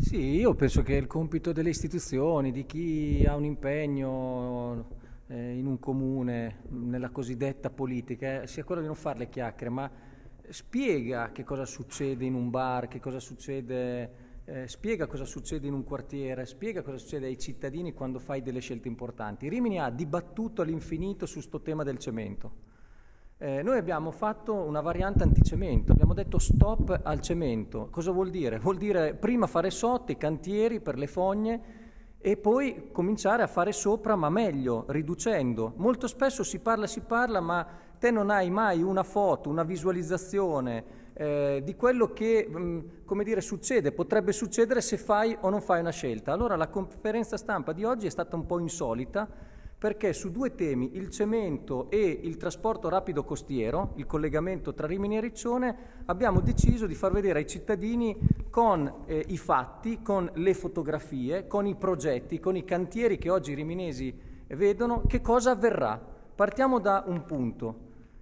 Sì, io penso che il compito delle istituzioni, di chi ha un impegno eh, in un comune, nella cosiddetta politica, eh, sia quello di non fare le chiacchiere, ma spiega che cosa succede in un bar, che cosa succede eh, spiega cosa succede in un quartiere, spiega cosa succede ai cittadini quando fai delle scelte importanti. Rimini ha dibattuto all'infinito su questo tema del cemento. Eh, noi abbiamo fatto una variante anticemento, abbiamo detto stop al cemento. Cosa vuol dire? Vuol dire prima fare sotto i cantieri per le fogne e poi cominciare a fare sopra, ma meglio, riducendo. Molto spesso si parla, si parla, ma te non hai mai una foto, una visualizzazione, eh, di quello che mh, mm, dire, succede, potrebbe succedere se fai o non fai una scelta. Allora la conferenza stampa di oggi è stata un po' insolita perché su due temi, il cemento e il trasporto rapido costiero, il collegamento tra Rimini e Riccione, abbiamo deciso di far vedere ai cittadini con eh, i fatti, con le fotografie, con i progetti, con i cantieri che oggi i riminesi vedono, che cosa avverrà. Partiamo da un punto.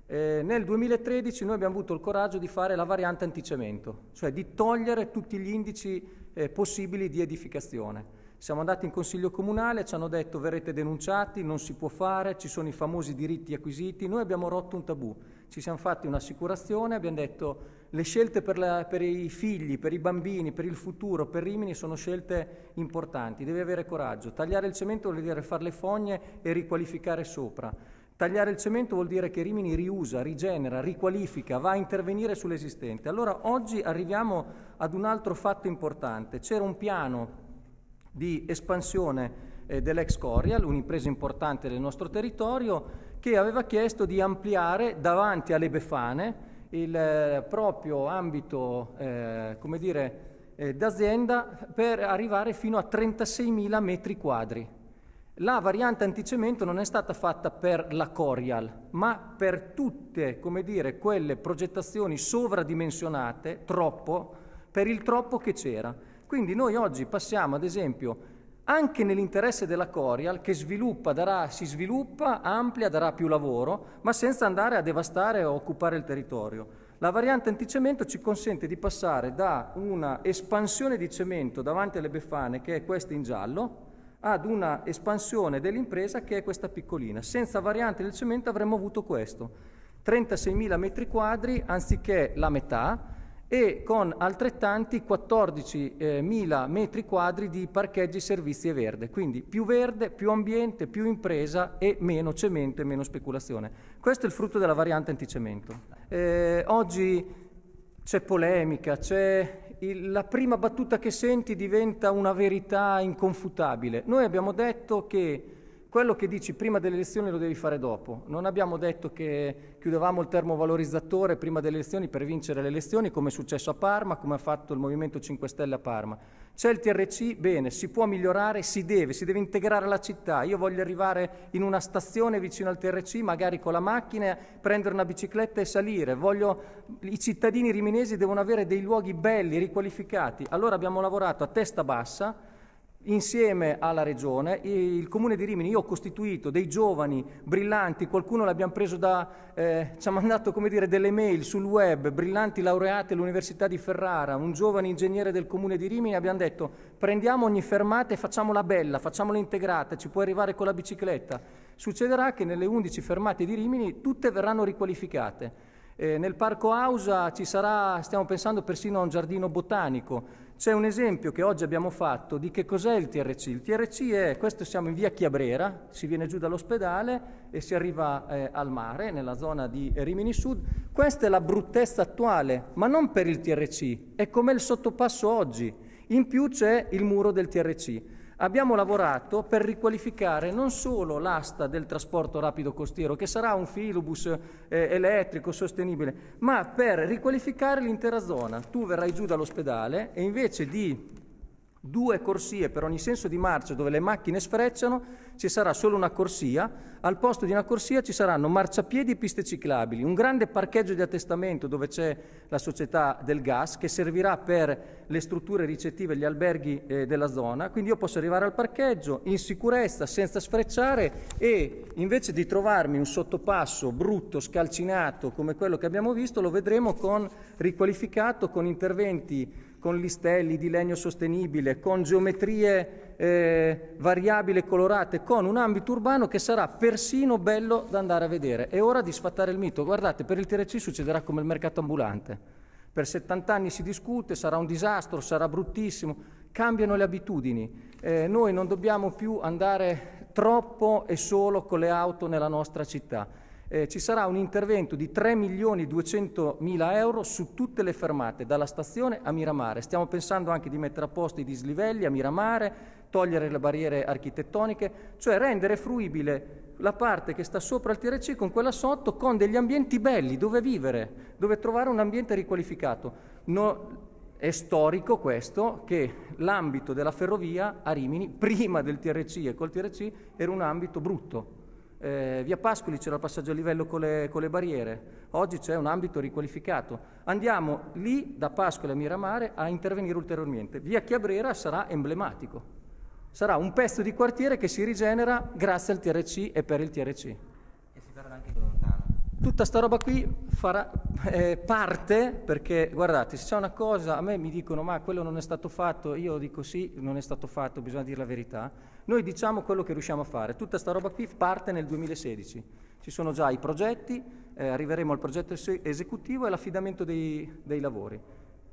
Eh, nel 2013 noi abbiamo avuto il coraggio di fare la variante anticemento, cioè di togliere tutti gli indici eh, possibili di edificazione. Siamo andati in consiglio comunale, ci hanno detto verrete denunciati, non si può fare, ci sono i famosi diritti acquisiti, noi abbiamo rotto un tabù, ci siamo fatti un'assicurazione, abbiamo detto le scelte per, la, per i figli, per i bambini, per il futuro, per Rimini sono scelte importanti, devi avere coraggio, tagliare il cemento vuol dire fare le fogne e riqualificare sopra. Tagliare il cemento vuol dire che Rimini riusa, rigenera, riqualifica, va a intervenire sull'esistente. Allora oggi arriviamo ad un altro fatto importante. C'era un piano di espansione eh, dell'ex Corial, un'impresa importante del nostro territorio, che aveva chiesto di ampliare davanti alle Befane il eh, proprio ambito, eh, come dire, eh, d'azienda per arrivare fino a 36.000 metri quadri. La variante anticemento non è stata fatta per la Corial, ma per tutte, come dire, quelle progettazioni sovradimensionate, troppo, per il troppo che c'era. Quindi noi oggi passiamo, ad esempio, anche nell'interesse della Corial, che sviluppa, darà, si sviluppa, amplia, darà più lavoro, ma senza andare a devastare o occupare il territorio. La variante anticemento ci consente di passare da una espansione di cemento davanti alle Befane, che è questa in giallo, ad una espansione dell'impresa che è questa piccolina. Senza variante del cemento avremmo avuto questo. 36.000 metri quadri anziché la metà, e con altrettanti 14.000 eh, metri quadri di parcheggi, servizi e verde. Quindi più verde, più ambiente, più impresa e meno cemento e meno speculazione. Questo è il frutto della variante anticemento. Eh, oggi c'è polemica, c'è la prima battuta che senti diventa una verità inconfutabile. Noi abbiamo detto che quello che dici prima delle elezioni lo devi fare dopo. Non abbiamo detto che chiudevamo il termovalorizzatore prima delle elezioni per vincere le elezioni, come è successo a Parma, come ha fatto il Movimento 5 Stelle a Parma. C'è il TRC, bene, si può migliorare, si deve, si deve integrare la città. Io voglio arrivare in una stazione vicino al TRC, magari con la macchina, prendere una bicicletta e salire. Voglio... I cittadini riminesi devono avere dei luoghi belli, riqualificati. Allora abbiamo lavorato a testa bassa Insieme alla regione, il comune di Rimini, io ho costituito dei giovani brillanti, qualcuno l'abbiamo preso da, eh, ci ha mandato come dire, delle mail sul web, brillanti laureati all'Università di Ferrara, un giovane ingegnere del comune di Rimini, abbiamo detto prendiamo ogni fermata e facciamola bella, facciamola integrata, ci puoi arrivare con la bicicletta. Succederà che nelle 11 fermate di Rimini tutte verranno riqualificate eh, nel parco Ausa ci sarà, stiamo pensando persino a un giardino botanico. C'è un esempio che oggi abbiamo fatto di che cos'è il TRC. Il TRC è, questo siamo in via Chiabrera, si viene giù dall'ospedale e si arriva eh, al mare, nella zona di Rimini Sud. Questa è la bruttezza attuale, ma non per il TRC, è come il sottopasso oggi. In più c'è il muro del TRC abbiamo lavorato per riqualificare non solo l'asta del trasporto rapido costiero, che sarà un filobus eh, elettrico sostenibile, ma per riqualificare l'intera zona. Tu verrai giù dall'ospedale e invece di due corsie per ogni senso di marcia dove le macchine sfrecciano, ci sarà solo una corsia, al posto di una corsia ci saranno marciapiedi e piste ciclabili, un grande parcheggio di attestamento dove c'è la società del gas che servirà per le strutture ricettive, e gli alberghi eh, della zona, quindi io posso arrivare al parcheggio in sicurezza, senza sfrecciare e invece di trovarmi un sottopasso brutto, scalcinato come quello che abbiamo visto, lo vedremo con riqualificato con interventi con listelli di legno sostenibile, con geometrie eh, variabili e colorate, con un ambito urbano che sarà persino bello da andare a vedere. È ora di sfattare il mito. Guardate, per il TRC succederà come il mercato ambulante. Per 70 anni si discute, sarà un disastro, sarà bruttissimo. Cambiano le abitudini. Eh, noi non dobbiamo più andare troppo e solo con le auto nella nostra città eh, ci sarà un intervento di 3 milioni 200 mila euro su tutte le fermate, dalla stazione a Miramare. Stiamo pensando anche di mettere a posto i dislivelli a Miramare, togliere le barriere architettoniche, cioè rendere fruibile la parte che sta sopra il TRC con quella sotto, con degli ambienti belli dove vivere, dove trovare un ambiente riqualificato. No, è storico questo che l'ambito della ferrovia a Rimini, prima del TRC e col TRC, era un ambito brutto, eh, via Pascoli c'era il passaggio a livello con le, con le barriere, oggi c'è un ambito riqualificato. Andiamo lì da Pascoli a Miramare a intervenire ulteriormente. Via Chiabrera sarà emblematico, sarà un pezzo di quartiere che si rigenera grazie al TRC e per il TRC. Tutta sta roba qui farà eh, parte perché, guardate, se c'è una cosa, a me mi dicono ma quello non è stato fatto, io dico sì, non è stato fatto, bisogna dire la verità. Noi diciamo quello che riusciamo a fare. Tutta sta roba qui parte nel 2016. Ci sono già i progetti, eh, arriveremo al progetto esecutivo e l'affidamento dei, dei lavori.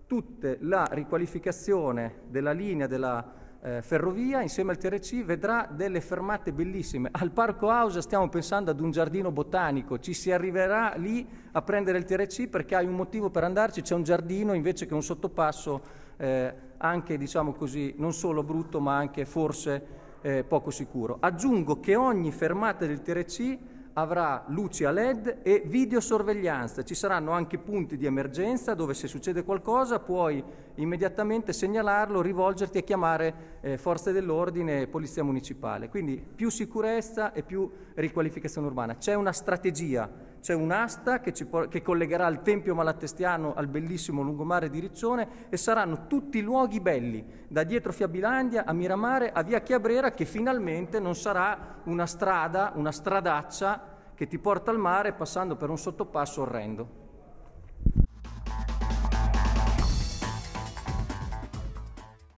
Tutta la riqualificazione della linea della eh, ferrovia insieme al TRC vedrà delle fermate bellissime. Al Parco House stiamo pensando ad un giardino botanico, ci si arriverà lì a prendere il TRC perché hai un motivo per andarci, c'è un giardino invece che un sottopasso eh, anche diciamo così non solo brutto ma anche forse eh, poco sicuro. Aggiungo che ogni fermata del TRC avrà luci a LED e videosorveglianza. Ci saranno anche punti di emergenza dove se succede qualcosa puoi immediatamente segnalarlo, rivolgerti e chiamare eh, forze dell'ordine e polizia municipale. Quindi più sicurezza e più riqualificazione urbana. C'è una strategia c'è un'asta che, por- che collegherà il Tempio Malatestiano al bellissimo lungomare di Riccione e saranno tutti luoghi belli, da dietro Fiabilandia a Miramare a via Chiabrera, che finalmente non sarà una strada, una stradaccia che ti porta al mare passando per un sottopasso orrendo.